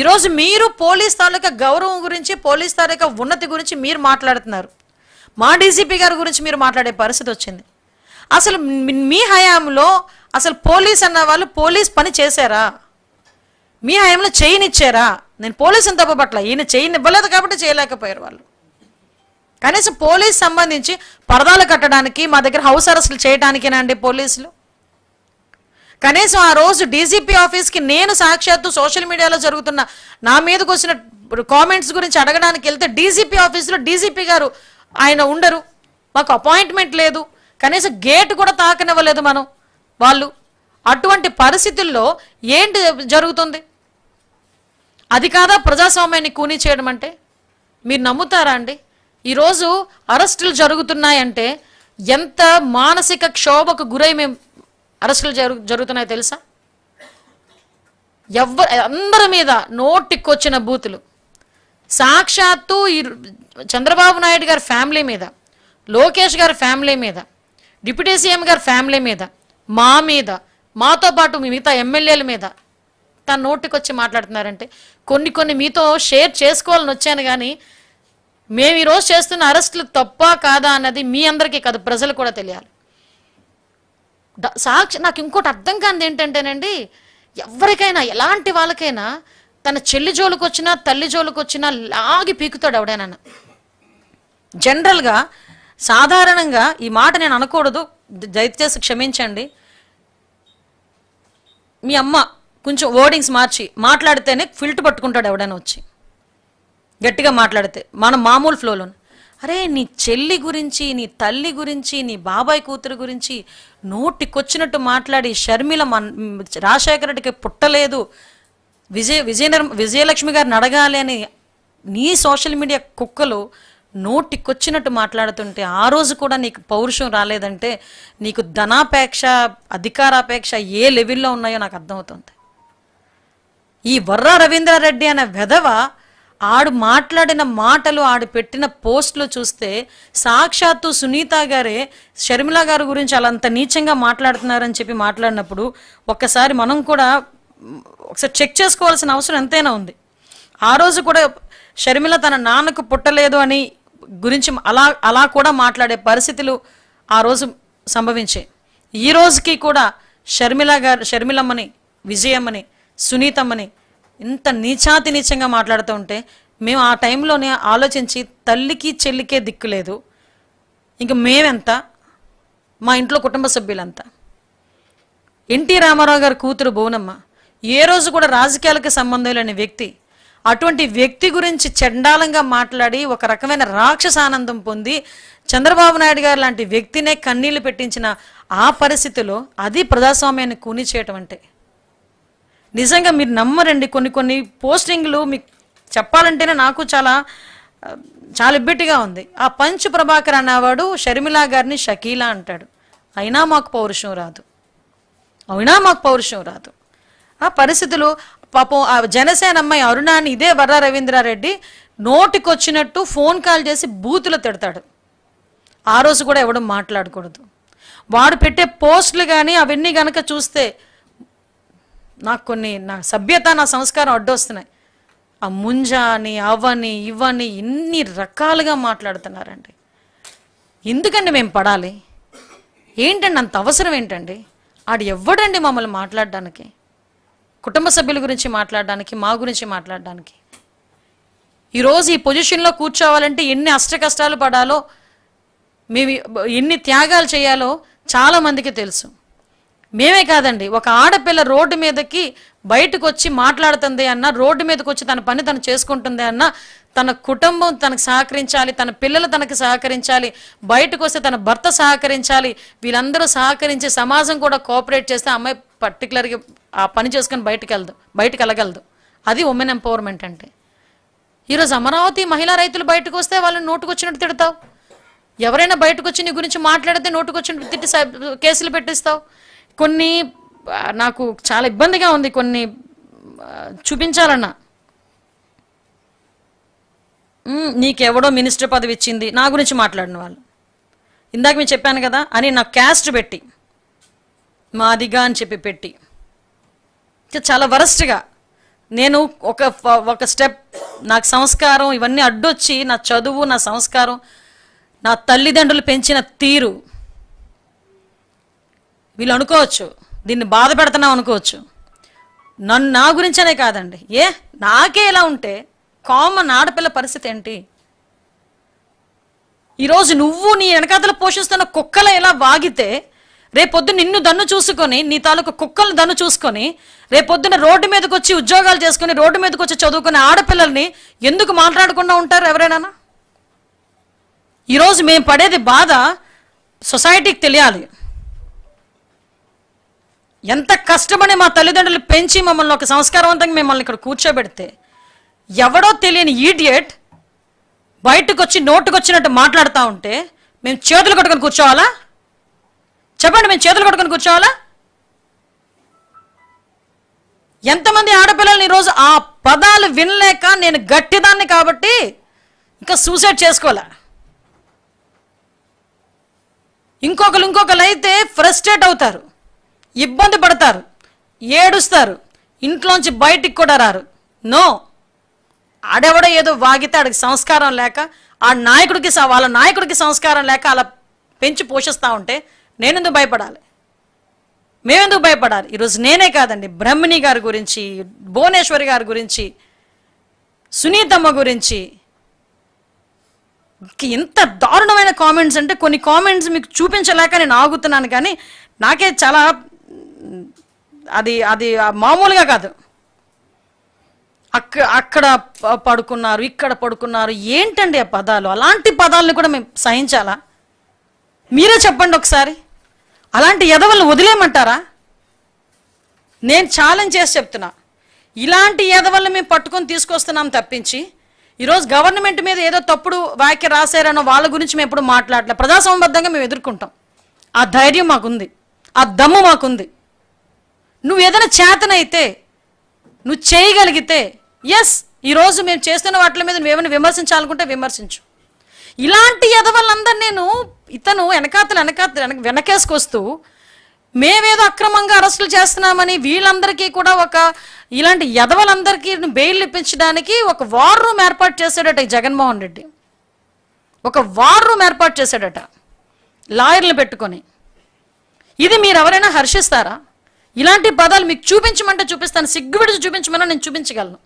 ఈరోజు మీరు పోలీస్ తాలూకా గౌరవం గురించి పోలీస్ తాలూకా ఉన్నతి గురించి మీరు మాట్లాడుతున్నారు మా డీజీపీ గారి గురించి మీరు మాట్లాడే పరిస్థితి వచ్చింది అసలు మీ హయాంలో అసలు పోలీస్ అన్న వాళ్ళు పోలీస్ పని చేశారా మీ హయాంలో చేయనిచ్చారా నేను పోలీసుని తప్పబట్ల ఈయన చేయనివ్వలేదు కాబట్టి చేయలేకపోయారు వాళ్ళు కనీసం పోలీస్ సంబంధించి పరదాలు కట్టడానికి మా దగ్గర హౌస్ అరెస్ట్లు చేయడానికేనా అండి పోలీసులు కనీసం ఆ రోజు డీజీపీ ఆఫీస్కి నేను సాక్షాత్తు సోషల్ మీడియాలో జరుగుతున్న నా మీదకి వచ్చిన కామెంట్స్ గురించి అడగడానికి వెళ్తే డీజీపీ ఆఫీస్లో డీజీపీ గారు ఆయన ఉండరు మాకు అపాయింట్మెంట్ లేదు కనీసం గేట్ కూడా తాకనివ్వలేదు మనం వాళ్ళు అటువంటి పరిస్థితుల్లో ఏంటి జరుగుతుంది అది కాదా ప్రజాస్వామ్యాన్ని కూనీ చేయడం అంటే మీరు నమ్ముతారా అండి ఈరోజు అరెస్టులు జరుగుతున్నాయంటే ఎంత మానసిక క్షోభకు గురై మేము అరెస్టులు జరు జరుగుతున్నాయి తెలుసా ఎవ్వరు అందరి మీద నోటికొచ్చిన బూతులు సాక్షాత్తు ఈ చంద్రబాబు నాయుడు గారి ఫ్యామిలీ మీద లోకేష్ గారి ఫ్యామిలీ మీద డిప్యూటీ సీఎం గారి ఫ్యామిలీ మీద మా మీద మాతో పాటు మిగతా ఎమ్మెల్యేల మీద తన నోటికొచ్చి మాట్లాడుతున్నారంటే కొన్ని కొన్ని మీతో షేర్ చేసుకోవాలని వచ్చాను కానీ మేము ఈరోజు చేస్తున్న అరెస్టులు తప్ప కాదా అన్నది మీ అందరికీ కాదు ప్రజలు కూడా తెలియాలి సాక్షి నాకు ఇంకోటి అర్థం కానిది ఏంటంటేనండి ఎవరికైనా ఎలాంటి వాళ్ళకైనా తన చెల్లి జోలికి వచ్చినా తల్లి జోలికి వచ్చినా లాగి పీకుతాడు ఎవడైనా జనరల్గా సాధారణంగా ఈ మాట నేను అనకూడదు దయచేసి క్షమించండి మీ అమ్మ కొంచెం వర్డింగ్స్ మార్చి మాట్లాడితేనే ఫిల్ట్ పట్టుకుంటాడు ఎవడైనా వచ్చి గట్టిగా మాట్లాడితే మన మామూలు ఫ్లోలోనే అరే నీ చెల్లి గురించి నీ తల్లి గురించి నీ బాబాయ్ కూతురు గురించి నోటికొచ్చినట్టు మాట్లాడి షర్మిల మన్ రాజశేఖర రెడ్డికి పుట్టలేదు విజయ విజయ విజయలక్ష్మి గారిని అడగాలి అని నీ సోషల్ మీడియా కుక్కలు నోటికొచ్చినట్టు మాట్లాడుతుంటే ఆ రోజు కూడా నీకు పౌరుషం రాలేదంటే నీకు ధనాపేక్ష అధికారాపేక్ష ఏ లెవెల్లో ఉన్నాయో నాకు అర్థమవుతుంది ఈ వర్ర రవీంద్రారెడ్డి అనే వెధవ ఆడు మాట్లాడిన మాటలు ఆడు పెట్టిన పోస్ట్లు చూస్తే సాక్షాత్తు సునీత గారే షర్మిల గారి గురించి అలా అంత నీచంగా మాట్లాడుతున్నారని చెప్పి మాట్లాడినప్పుడు ఒక్కసారి మనం కూడా ఒకసారి చెక్ చేసుకోవాల్సిన అవసరం ఎంతైనా ఉంది ఆ రోజు కూడా షర్మిల తన నాన్నకు పుట్టలేదు అని గురించి అలా అలా కూడా మాట్లాడే పరిస్థితులు ఆ రోజు సంభవించాయి ఈ రోజుకి కూడా షర్మిల గారు షర్మిలమ్మని విజయమ్మని సునీతమ్మని ఇంత నీచాతి నీచంగా మాట్లాడుతూ ఉంటే మేము ఆ టైంలోనే ఆలోచించి తల్లికి చెల్లికే దిక్కు లేదు ఇంక మేమెంత మా ఇంట్లో కుటుంబ సభ్యులంతా ఎన్టీ రామారావు గారి కూతురు భువనమ్మ ఏ రోజు కూడా రాజకీయాలకు సంబంధం లేని వ్యక్తి అటువంటి వ్యక్తి గురించి చండాలంగా మాట్లాడి ఒక రకమైన రాక్షస ఆనందం పొంది చంద్రబాబు నాయుడు గారు లాంటి వ్యక్తినే కన్నీళ్లు పెట్టించిన ఆ పరిస్థితిలో అది ప్రజాస్వామ్యాన్ని కూని చేయటం అంటే నిజంగా మీరు నమ్మరండి కొన్ని కొన్ని పోస్టింగ్లు మీకు చెప్పాలంటేనే నాకు చాలా చాలా ఇబ్బటిగా ఉంది ఆ పంచు ప్రభాకర్ అనేవాడు షర్మిలా గారిని షకీలా అంటాడు అయినా మాకు పౌరుషం రాదు అయినా మాకు పౌరుషం రాదు ఆ పరిస్థితులు పాపం ఆ జనసేన అమ్మాయి అరుణాని ఇదే వర్ర రవీంద్రారెడ్డి నోటికొచ్చినట్టు ఫోన్ కాల్ చేసి బూతులు తిడతాడు ఆ రోజు కూడా ఎవడం మాట్లాడకూడదు వాడు పెట్టే పోస్టులు కానీ అవన్నీ గనక చూస్తే నాకు కొన్ని నా సభ్యత నా సంస్కారం అడ్డొస్తున్నాయి ఆ ముంజ అని అవని ఇవని ఇన్ని రకాలుగా మాట్లాడుతున్నారండి ఎందుకండి మేము పడాలి ఏంటండి అంత అవసరం ఏంటండి ఆడు ఎవ్వడండి మమ్మల్ని మాట్లాడడానికి కుటుంబ సభ్యుల గురించి మాట్లాడడానికి మా గురించి మాట్లాడడానికి ఈరోజు ఈ పొజిషన్లో కూర్చోవాలంటే ఎన్ని అష్ట కష్టాలు పడాలో మేము ఎన్ని త్యాగాలు చేయాలో చాలామందికి తెలుసు మేమే కాదండి ఒక ఆడపిల్ల రోడ్డు మీదకి బయటకు వచ్చి మాట్లాడుతుంది అన్న రోడ్డు మీదకి వచ్చి తన పని తను చేసుకుంటుంది అన్న తన కుటుంబం తనకు సహకరించాలి తన పిల్లలు తనకు సహకరించాలి బయటకు వస్తే తన భర్త సహకరించాలి వీళ్ళందరూ సహకరించి సమాజం కూడా కోఆపరేట్ చేస్తే అమ్మాయి పర్టికులర్గా ఆ పని చేసుకుని బయటకు వెళ్దు బయటకు వెళ్ళగలదు అది ఉమెన్ ఎంపవర్మెంట్ అంటే ఈరోజు అమరావతి మహిళా రైతులు బయటకు వస్తే వాళ్ళని నోటుకొచ్చినట్టు తిడతావు ఎవరైనా బయటకు వచ్చి నీ గురించి మాట్లాడితే నోటుకొచ్చినట్టు తిట్టి కేసులు పెట్టిస్తావు కొన్ని నాకు చాలా ఇబ్బందిగా ఉంది కొన్ని చూపించాలన్నా నీకెవడో మినిస్టర్ పదవి ఇచ్చింది నా గురించి మాట్లాడిన వాళ్ళు ఇందాక మేము చెప్పాను కదా అని నా క్యాస్ట్ పెట్టి మాదిగా అని చెప్పి పెట్టి చాలా వరస్ట్గా నేను ఒక ఒక స్టెప్ నాకు సంస్కారం ఇవన్నీ అడ్డొచ్చి నా చదువు నా సంస్కారం నా తల్లిదండ్రులు పెంచిన తీరు వీళ్ళు అనుకోవచ్చు దీన్ని బాధ పెడుతున్నాం అనుకోవచ్చు నన్ను నా గురించనే కాదండి ఏ నాకే ఇలా ఉంటే కామన్ ఆడపిల్ల పరిస్థితి ఏంటి ఈరోజు నువ్వు నీ వెనకాతలు పోషిస్తున్న కుక్కలు ఇలా వాగితే రేపొద్దు నిన్ను దన్ను చూసుకొని నీ తాలూకు కుక్కలను దన్ను చూసుకొని రేపొద్దున రోడ్డు మీదకి వచ్చి ఉద్యోగాలు చేసుకుని రోడ్డు మీదకి వచ్చి చదువుకునే ఆడపిల్లల్ని ఎందుకు మాట్లాడకుండా ఉంటారు ఎవరైనా ఈరోజు మేము పడేది బాధ సొసైటీకి తెలియాలి ఎంత కష్టమని మా తల్లిదండ్రులు పెంచి మమ్మల్ని ఒక సంస్కారవంతంగా మిమ్మల్ని ఇక్కడ కూర్చోబెడితే ఎవడో తెలియని ఈడియట్ బయటకు వచ్చి వచ్చినట్టు మాట్లాడుతూ ఉంటే మేము చేతులు కొట్టుకొని కూర్చోవాలా చెప్పండి మేము చేతులు కొట్టుకొని కూర్చోవాలా ఎంతమంది ఆడపిల్లల్ని ఈరోజు ఆ పదాలు వినలేక నేను గట్టిదాన్ని కాబట్టి ఇంకా సూసైడ్ చేసుకోలే ఇంకొకరు ఇంకొకరు అయితే ఫ్రస్ట్రేట్ అవుతారు ఇబ్బంది పడతారు ఏడుస్తారు ఇంట్లోంచి బయటికి కూడా రారు నో ఆడెవడో ఏదో వాగితే ఆడికి సంస్కారం లేక ఆ నాయకుడికి వాళ్ళ నాయకుడికి సంస్కారం లేక అలా పెంచి పోషిస్తూ ఉంటే నేనెందుకు భయపడాలి మేమెందుకు భయపడాలి ఈరోజు నేనే కాదండి బ్రహ్మిణి గారి గురించి భువనేశ్వరి గారి గురించి సునీతమ్మ గురించి ఇంత దారుణమైన కామెంట్స్ అంటే కొన్ని కామెంట్స్ మీకు చూపించలేక నేను ఆగుతున్నాను కానీ నాకే చాలా అది అది మామూలుగా కాదు అక్క అక్కడ పడుకున్నారు ఇక్కడ పడుకున్నారు ఏంటండి ఆ పదాలు అలాంటి పదాలను కూడా మేము సహించాలా మీరే చెప్పండి ఒకసారి అలాంటి ఎదవలను వదిలేయమంటారా నేను ఛాలెంజ్ చేసి చెప్తున్నా ఇలాంటి ఎదవలను మేము పట్టుకొని తీసుకొస్తున్నాం తప్పించి ఈరోజు గవర్నమెంట్ మీద ఏదో తప్పుడు వ్యాఖ్య రాశారనో వాళ్ళ గురించి మేము ఎప్పుడు మాట్లాడలే ప్రజాసంబద్ధంగా మేము ఎదుర్కొంటాం ఆ ధైర్యం మాకుంది ఆ దమ్ము మాకుంది నువ్వు ఏదైనా చేతనైతే నువ్వు చేయగలిగితే ఎస్ ఈరోజు మేము చేస్తున్న వాటి మీద నువ్వు ఏమైనా విమర్శించాలనుకుంటే విమర్శించు ఇలాంటి ఎదవలందరూ నేను ఇతను వెనకాతలు వెనకాత వెనకేసుకొస్తూ మేమేదో అక్రమంగా అరెస్టులు చేస్తున్నామని వీళ్ళందరికీ కూడా ఒక ఇలాంటి ఎదవలందరికీ బెయిల్ ఇప్పించడానికి ఒక వార్ రూమ్ ఏర్పాటు చేశాడట ఈ జగన్మోహన్ రెడ్డి ఒక వార్ రూమ్ ఏర్పాటు చేశాడట లాయర్లు పెట్టుకొని ఇది మీరెవరైనా హర్షిస్తారా ఇలాంటి పదాలు మీకు చూపించమంటే చూపిస్తాను సిగ్గుపెడిచి చూపించమని నేను చూపించగలను